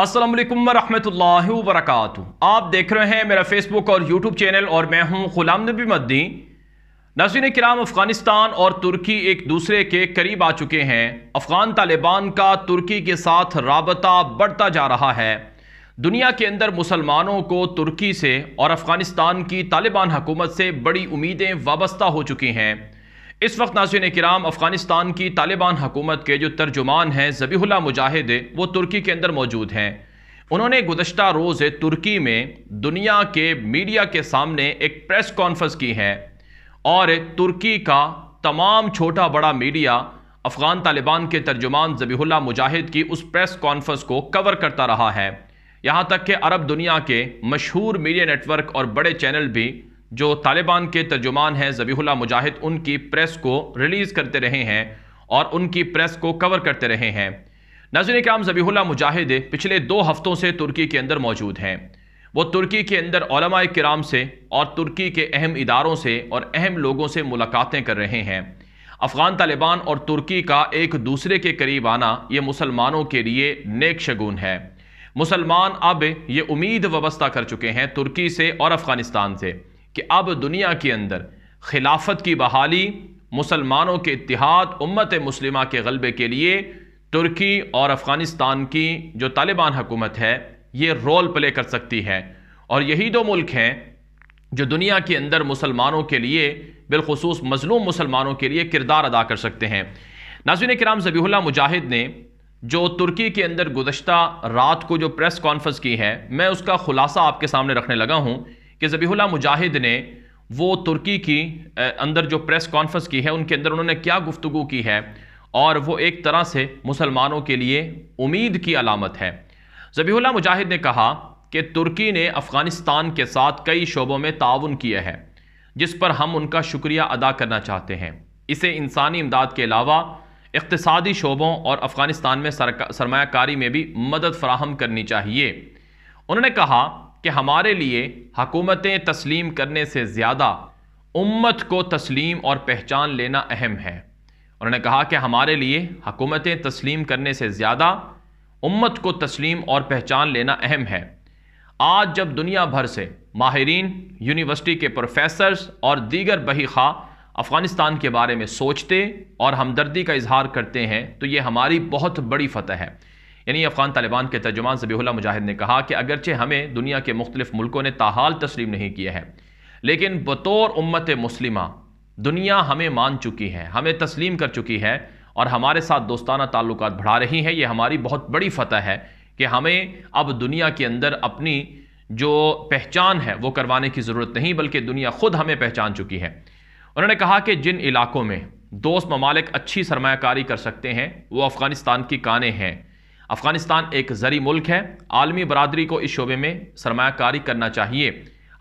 असलम वरह वरक आप देख रहे हैं मेरा फेसबुक और यूट्यूब चैनल और मैं हूं गुलाम नबी मद्दी नसीन कराम अफगानिस्तान और तुर्की एक दूसरे के करीब आ चुके हैं अफगान तालिबान का तुर्की के साथ रबता बढ़ता जा रहा है दुनिया के अंदर मुसलमानों को तुर्की से और अफगानिस्तान की तालिबान हकूमत से बड़ी उम्मीदें वाबस्ता हो चुकी हैं इस वक्त नाजिन कराम अफगानिस्तान की तालिबान हकूमत के जो तर्जुमान हैं जबीहुल्ला मुजाहिद वो तुर्की के अंदर मौजूद हैं उन्होंने गुजशत रोज़ तुर्की में दुनिया के मीडिया के सामने एक प्रेस कॉन्फ्रेंस की है और तुर्की का तमाम छोटा बड़ा मीडिया अफ़गान तालिबान के तर्जुमान जबीहुल्ला मुजाहिद की उस प्रेस कॉन्फ्रेंस को कवर करता रहा है यहाँ तक कि अरब दुनिया के मशहूर मीडिया नेटवर्क और बड़े चैनल भी जो तालिबान के तर्जुमान हैं जबीहुल्ला मुजाहिद उनकी प्रेस को रिलीज़ करते रहे हैं और उनकी प्रेस को कवर करते रहे हैं नजर क्राम जबीहुल्ला मुजाहिद पिछले दो हफ्तों से तुर्की के अंदर मौजूद हैं वो तुर्की के अंदर कराम से और तुर्की के अहम इदारों से और अहम लोगों से मुलाकातें कर रहे हैं अफ़गान तालिबान और तुर्की का एक दूसरे के करीब आना ये मुसलमानों के लिए नेक शगुन है मुसलमान अब ये उम्मीद वाबस्ता कर चुके हैं तुर्की से और अफ़गानिस्तान से कि अब दुनिया के अंदर खिलाफत की बहाली मुसलमानों के इतिहाद उम्मत मुस्लिम के गलबे के लिए तुर्की और अफ़गानिस्तान की जो तालिबान हुकूमत है ये रोल प्ले कर सकती है और यही दो मुल्क हैं जो दुनिया के अंदर मुसलमानों के लिए बिलखसूस मजलूम मुसलमानों के लिए किरदार अदा कर सकते हैं नाजिन कराम जबी मुजाहिद ने जो तुर्की के अंदर गुजशत रात को जो प्रेस कॉन्फ्रेंस की है मैं उसका खुलासा आपके सामने रखने लगा हूँ कि जबीहुल्ला मुजाहिद ने वो तुर्की की अंदर जो प्रेस कॉन्फ्रेंस की है उनके अंदर उन्होंने क्या गुफ्तु की है और वो एक तरह से मुसलमानों के लिए उम्मीद की अलामत है जबीहुल्ला मुजाहिद ने कहा कि तुर्की ने अफ़गानिस्तान के साथ कई शोबों में ताउन किया है जिस पर हम उनका शुक्रिया अदा करना चाहते हैं इसे इंसानी इमदाद के अलावा इकतदी शोबों और अफ़गानिस्तान में सरमाकारी में भी मदद फराहम करनी चाहिए उन्होंने कहा कि हमारे लिए हकूमतें तस्लीम करने से ज़्यादा उम्मत को तस्लीम और पहचान लेना अहम है उन्होंने कहा कि हमारे लिए हकूमतें तस्लीम करने से ज़्यादा उम्मत को तस्लीम और पहचान लेना अहम है आज जब दुनिया भर से माहरीन यूनिवर्सिटी के प्रोफेसर्स और दीगर बही खा अफ़गानिस्तान के बारे में सोचते और हमदर्दी का इजहार करते हैं तो ये हमारी बहुत बड़ी फतह है यानी अफगान तालिबान के तर्जुमान जबीहुल्ला मुजाहिद ने कहा कि अगरचे हमें दुनिया के मुख्तलिफ मुल्कों ने ताहाल तस्लीम नहीं किया है लेकिन बतौर उम्मत मुस्लिमा दुनिया हमें मान चुकी है हमें तस्लीम कर चुकी है और हमारे साथ दोस्ताना ताल्लुक बढ़ा रही हैं ये हमारी बहुत बड़ी फतह है कि हमें अब दुनिया के अंदर अपनी जो पहचान है वो करवाने की ज़रूरत नहीं बल्कि दुनिया खुद हमें पहचान चुकी है उन्होंने कहा कि जिन इलाकों में दोस्त ममालिक अच्छी सरमाकारी कर सकते हैं वो अफ़गानिस्तान की कानें हैं अफगानिस्तान एक जरी मुल्क है आलमी बरदरी को इस शोबे में सरमाकारी करना चाहिए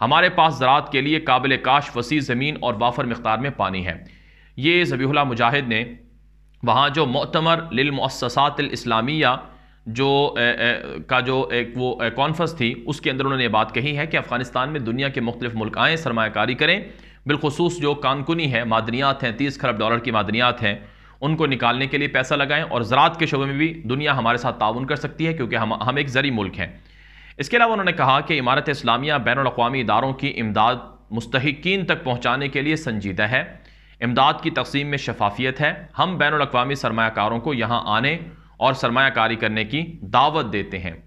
हमारे पास ज़रात के लिए काबिल काश वसी ज़मीन और वाफर मकदार में पानी है ये जबीहुल्ला मुजाहिद ने वहाँ जो मतमर लिलमसातलामिया जो ए, ए, का जो एक वो कॉन्फ्रेंस थी उसके अंदर उन्होंने बात कही है कि अफ़गानिस्तान में दुनिया के मुख्तफ मुल्क आएँ सरमाकारी करें बिलखसूस जो कानकुनी है मादनियात हैं तीस खरब डॉलर की मादनियात हैं उनको निकालने के लिए पैसा लगाएं और ज़रात के शोबे में भी दुनिया हमारे साथ ताउन कर सकती है क्योंकि हम हम एक ज़री मुल्क हैं इसके अलावा उन्होंने कहा कि इमारत इस्लामिया बैन अवी इदारों की इमदाद मुस्तकिन तक पहुँचाने के लिए संजीदा है इमदाद की तकसीम में शफाफियत है हम बैन अवी सरमाकारों को यहाँ आने और सरमाकारी करने की दावत देते हैं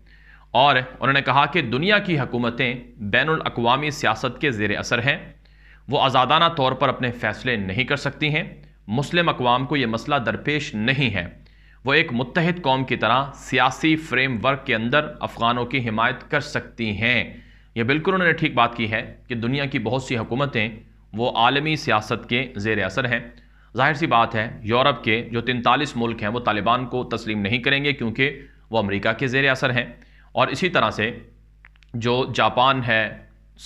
और उन्होंने कहा कि दुनिया की हकूमतें बैन अवी सियासत के ज़ेर असर हैं वो आज़ादाना तौर पर अपने फ़ैसले नहीं कर सकती हैं मुस्लिम अकवाम को ये मसला दरपेश नहीं है वो एक मुतहद कौम की तरह सियासी फ्रेम वर्क के अंदर अफ़गानों की हिमायत कर सकती हैं यह बिल्कुल उन्होंने ठीक बात की है कि दुनिया की बहुत सी हुकूमतें वो आलमी सियासत के जेर असर हैं जाहिर सी बात है यूरोप के जो तैंतालीस मुल्क हैं वो तालिबान को तस्लीम नहीं करेंगे क्योंकि वो अमेरिका के जेर असर हैं और इसी तरह से जो जापान है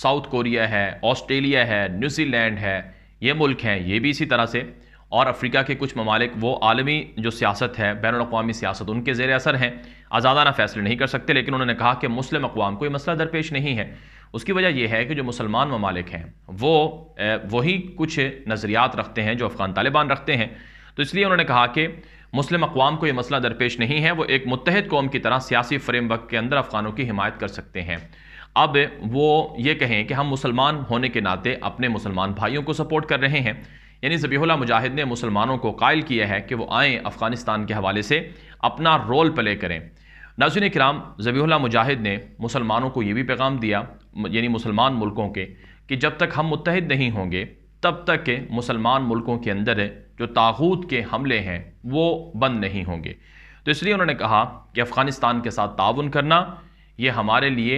साउथ कोरिया है ऑस्ट्रेलिया है न्यूज़ीलैंड है ये मुल्क हैं ये भी इसी तरह से और अफ्रीका के कुछ ममालिक वो आलमी जो सियासत है बैन अवी सियासत उनके जेर असर हैं आज़ादाना फैसले नहीं कर सकते लेकिन उन्होंने कहा कि मुस्लिम अकवाम को मसला दरपेश नहीं है उसकी वजह यह है कि जो मुसलमान ममालिक हैं वो वही कुछ नज़रियात रखते हैं जो अफ़गान तालिबान रखते हैं तो इसलिए उन्होंने कहा कि मुस्लिम अकवाम को यह मसला दरपेश नहीं है वो एक मुतहद कौम की तरह सियासी फ्रेम वर्क के अंदर अफ़गानों की हमायत कर सकते हैं अब वो ये कहें कि हम मुसलमान होने के नाते अपने मुसलमान भाइयों को सपोर्ट कर रहे हैं यानी ज़बीहुल्ला मुजाहिद ने मुसलमानों को कायल किया है कि वो आएँ अफ़गानिस्तान के हवाले से अपना रोल प्ले करें नाजन कराम ज़बीहुल्ला मुजाहिद ने मुसलमानों को ये भी पैगाम दिया यानी मुसलमान मुल्कों के कि जब तक हम मुतहद नहीं होंगे तब तक के मुसलमान मुल्कों के अंदर जो ताबूत के हमले हैं वो बंद नहीं होंगे तो इसलिए उन्होंने कहा कि अफ़गानिस्तान के साथ ताउन करना ये हमारे लिए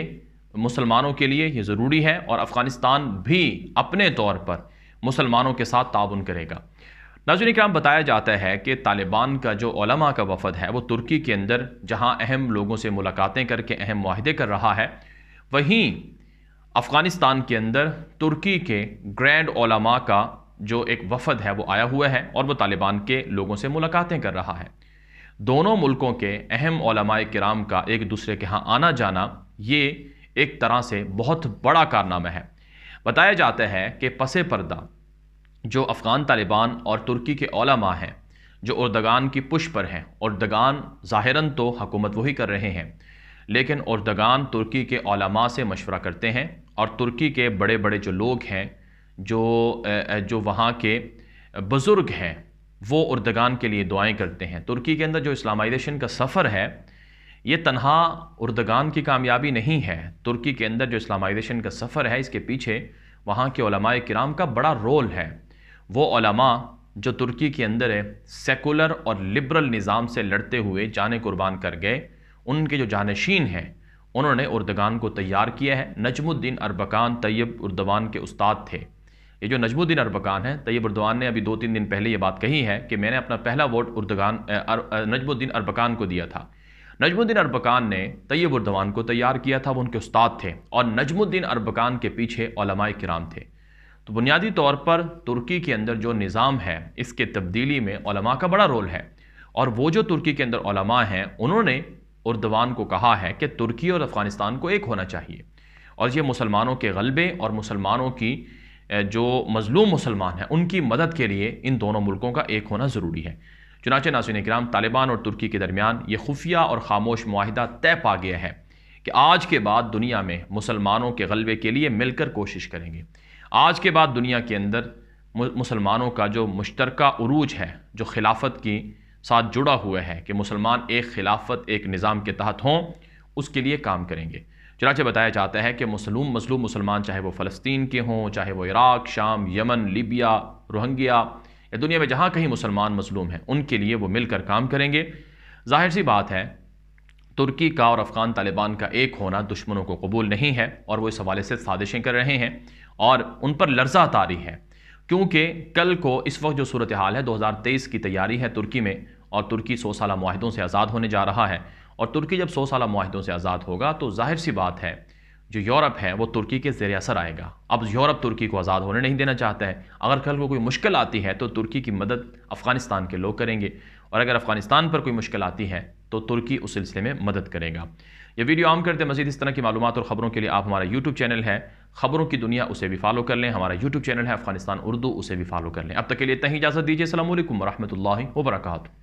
मुसलमानों के लिए ये ज़रूरी है और अफ़गानिस्तान भी अपने तौर पर मुसलमानों के साथ ताउन करेगा नाजुन कराम बताया जाता है कि तालिबान का जो ओलमा का वफद है वो तुर्की के अंदर जहाँ अहम लोगों से मुलाकातें करके अहम माहदे कर रहा है वहीं अफ़गानिस्तान के अंदर तुर्की के ग्रैंड ओलमा का जो एक वफद है वो आया हुआ है और वो तालिबान के लोगों से मुलाकातें कर रहा है दोनों मुल्कों के अहम ओलमा कराम का एक दूसरे के यहाँ आना जाना ये एक तरह से बहुत बड़ा कारनामा है बताया जाता है कि पसे पर्दा जो अफ़गान तालिबान और तुर्की के ओलमा हैं जो उर्दगान की पुश पर हैं उर्दगान ज़ाहिरन तो हकूमत वही कर रहे हैं लेकिन उर्दगान तुर्की के ओलमा से मशवरा करते हैं और तुर्की के बड़े बड़े जो लोग हैं जो जो वहाँ के बुज़ुर्ग हैं वो उर्दगान के लिए दुआएं करते हैं तुर्की के अंदर जो इस्लामाइजेशन का सफ़र है ये तनहा उर्दगान की कामयाबी नहीं है तुर्की के अंदर जो इस्लामाइजेशन का सफ़र है इसके पीछे वहाँ के कराम का बड़ा रोल है वो जो तुर्की के अंदर है सेकुलर और लिबरल निज़ाम से लड़ते हुए जाने कुर्बान कर गए उनके जो जानशीन हैं उन्होंने उर्दगान को तैयार किया है नजमुद्दीन अरबकान तैयब उर्दवान के उस्ताद थे ये जो नजमुद्दीन अरबकान है तैयब उर्दवान ने अभी दो तीन दिन पहले ये बात कही है कि मैंने अपना पहला वोट उर्दगान नजमुद्दीन अरबकान को दिया था नजमुद्दीन अरबकान ने तैयब उर्दवान को तैयार किया था वो उनके उस्ताद थे और नजमुद्दीन अरबकान के पीछे ओलमाए किराम थे तो बुनियादी तौर पर तुर्की के अंदर जो निज़ाम है इसके तब्दीली में ओलमा का बड़ा रोल है और वो जो तुर्की के अंदर ओलमा हैं उन्होंने उर्दवान को कहा है कि तुर्की और अफ़गानिस्तान को एक होना चाहिए और ये मुसलमानों के गलबे और मुसलमानों की जो मज़लूम मुसलमान हैं उनकी मदद के लिए इन दोनों मुल्कों का एक होना ज़रूरी है चुनाच नासिन कराम तालिबान और तुर्की के दरमियान ये खुफिया और खामोश माहिदा तय पा गया है कि आज के बाद दुनिया में मुसलमानों के गलबे के लिए मिलकर कोशिश करेंगे आज के बाद दुनिया के अंदर मुसलमानों का जो मुश्तरका अरूज है जो खिलाफत की साथ जुड़ा हुआ है कि मुसलमान एक खिलाफत एक निज़ाम के तहत हों उसके लिए काम करेंगे चनाचे बताया जाता है कि मसलूम मसलूम मुसलमान चाहे वो फ़लस्तीन के हों चाहे वो इराक़ शाम यमन लीबिया रोहंगिया या दुनिया में जहाँ कहीं मुसलमान मजलूम हैं उनके लिए वो मिलकर काम करेंगे जाहिर सी बात है तुर्की का और अफ़गान तालिबान का एक होना दुश्मनों को कबूल नहीं है और वो इस हवाले से साजिशें कर रहे हैं और उन पर लर्जा तारी है क्योंकि कल को इस वक्त जो सूरत हाल है 2023 की तैयारी है तुर्की में और तुर्की सौ साल माहदों से आज़ाद होने जा रहा है और तुर्की जब सौ साल माहदों से आज़ाद होगा तो जाहिर सी बात है जो यूरोप है वो तुर्की के जेर असर आएगा अब यूरोप तुर्की को आज़ाद होने नहीं देना चाहता है अगर कल को कोई मुश्किल आती है तो तुर्की की मदद अफ़गानिस्तान के लोग करेंगे और अगर अफ़गानिस्तान पर कोई मुश्किल आती है तो तुर्की उस सिलसिले में मदद करेगा यह वीडियो आम करते मजीद इस तरह की मालूम और ख़बरों के लिए आप हमारा यूट्यूब चैनल है खबरों की दुनिया उसे भी फॉलो कर लें हमारा यूट्यूब चैनल है अफगानिस्तान उर्दू उसे भी फॉलो कर लें अब तक के लिए तहीं इजाज़त दीजिए असल वरहमल वर्का